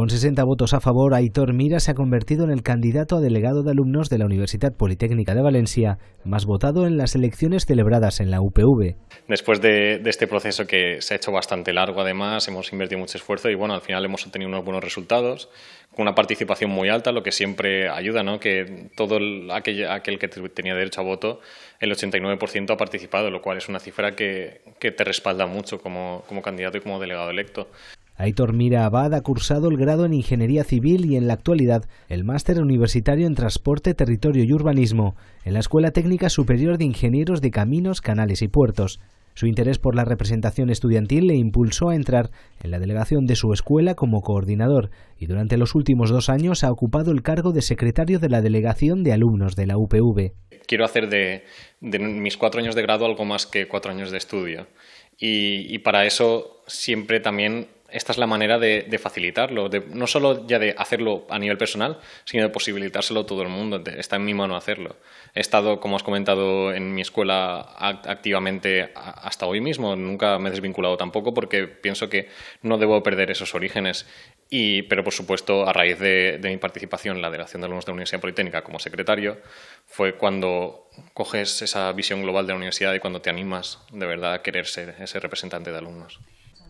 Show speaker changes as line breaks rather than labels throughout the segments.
Con 60 votos a favor, Aitor Mira se ha convertido en el candidato a delegado de alumnos de la Universidad Politécnica de Valencia, más votado en las elecciones celebradas en la UPV.
Después de, este proceso que se ha hecho bastante largo, además, hemos invertido mucho esfuerzo y bueno, al final hemos obtenido unos buenos resultados, con una participación muy alta, lo que siempre ayuda, ¿no? que todo aquel, que tenía derecho a voto, el 89% ha participado, lo cual es una cifra que, te respalda mucho como candidato y como delegado electo.
Aitor Mira Abad ha cursado el grado en Ingeniería Civil y en la actualidad el máster universitario en Transporte, Territorio y Urbanismo en la Escuela Técnica Superior de Ingenieros de Caminos, Canales y Puertos. Su interés por la representación estudiantil le impulsó a entrar en la delegación de su escuela como coordinador y durante los últimos dos años ha ocupado el cargo de secretario de la delegación de alumnos de la UPV.
Quiero hacer de, mis cuatro años de grado algo más que cuatro años de estudio y para eso siempre también esta es la manera de, facilitarlo, no solo ya de hacerlo a nivel personal, sino de posibilitárselo a todo el mundo. Está en mi mano hacerlo. He estado, como has comentado, en mi escuela activamente hasta hoy mismo. Nunca me he desvinculado tampoco porque pienso que no debo perder esos orígenes. Y, pero, por supuesto, a raíz de, de mi participación en la Delegación de Alumnos de la Universidad Politécnica como secretario, fue cuando coges esa visión global de la universidad y cuando te animas de verdad a querer ser ese representante de alumnos.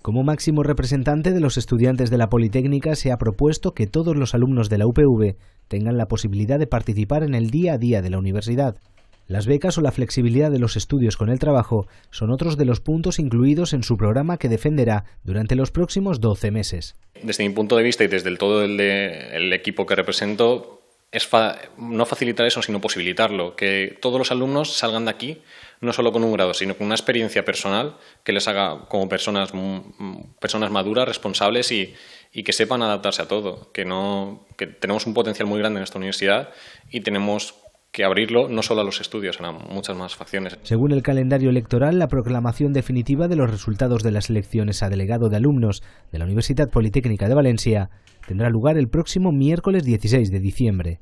Como máximo representante de los estudiantes de la Politécnica, se ha propuesto que todos los alumnos de la UPV tengan la posibilidad de participar en el día a día de la universidad. Las becas o la flexibilidad de los estudios con el trabajo son otros de los puntos incluidos en su programa que defenderá durante los próximos 12 meses.
Desde mi punto de vista y desde el todo el, de, eh, el equipo que represento, es no facilitar eso, sino posibilitarlo, que todos los alumnos salgan de aquí no solo con un grado, sino con una experiencia personal que les haga como personas, mm, personas maduras, responsables y, y que sepan adaptarse a todo, que, no, que tenemos un potencial muy grande en esta universidad y tenemos que abrirlo no solo a los estudios, a muchas más facciones.
Según el calendario electoral, la proclamación definitiva de los resultados de las elecciones a delegado de alumnos de la Universidad Politécnica de Valencia tendrá lugar el próximo miércoles 16 de diciembre.